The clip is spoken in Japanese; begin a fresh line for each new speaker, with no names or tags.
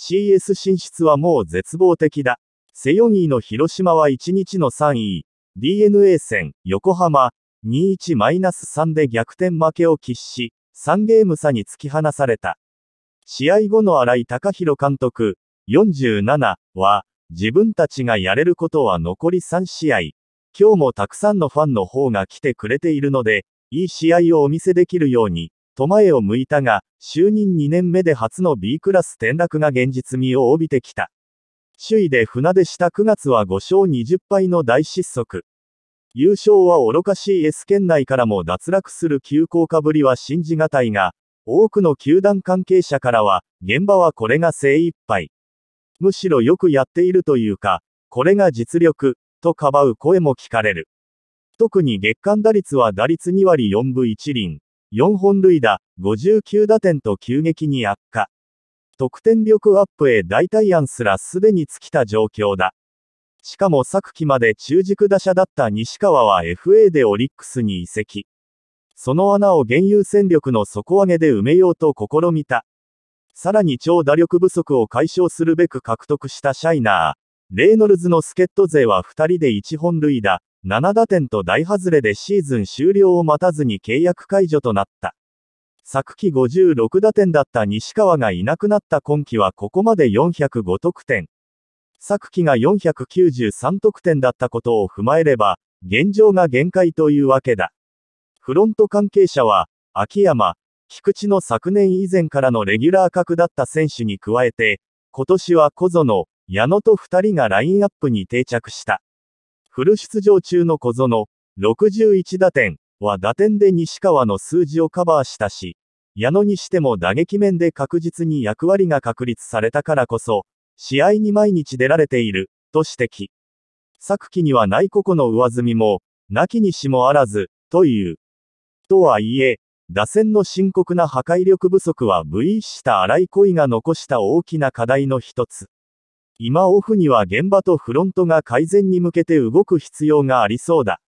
CS 進出はもう絶望的だ。セヨニーの広島は1日の3位、DNA 戦、横浜、21-3で逆転負けを喫し、3ゲーム差に突き放された。試合後の荒井隆弘監督、47は、自分たちがやれることは残り3試合。今日もたくさんのファンの方が来てくれているので、いい試合をお見せできるように、と前を向いたが、就任2年目で初の B クラス転落が現実味を帯びてきた。首位で船出した9月は5勝20敗の大失速。優勝は愚かしい S 県内からも脱落する急降下ぶりは信じがたいが、多くの球団関係者からは、現場はこれが精一杯。むしろよくやっているというか、これが実力、とかばう声も聞かれる。特に月間打率は打率2割4分1厘。4本塁打、59打点と急激に悪化。得点力アップへ代替案すらすでに尽きた状況だ。しかも昨季まで中軸打者だった西川は FA でオリックスに移籍。その穴を現有戦力の底上げで埋めようと試みた。さらに超打力不足を解消するべく獲得したシャイナー。レイノルズの助っ人勢は2人で1本塁打、7打点と大外れでシーズン終了を待たずに契約解除となった。昨季56打点だった西川がいなくなった今季はここまで405得点。昨季が493得点だったことを踏まえれば、現状が限界というわけだ。フロント関係者は、秋山、菊池の昨年以前からのレギュラー格だった選手に加えて、今年は小園、矢野と2人がラインアップに定着した。フル出場中の小園、61打点は打点で西川の数字をカバーしたし、矢野にしても打撃面で確実に役割が確立されたからこそ、試合に毎日出られている、と指摘。昨季にはない個々の上積みも、なきにしもあらず、という。とはいえ、打線の深刻な破壊力不足は V した荒井恋が残した大きな課題の一つ。今オフには現場とフロントが改善に向けて動く必要がありそうだ。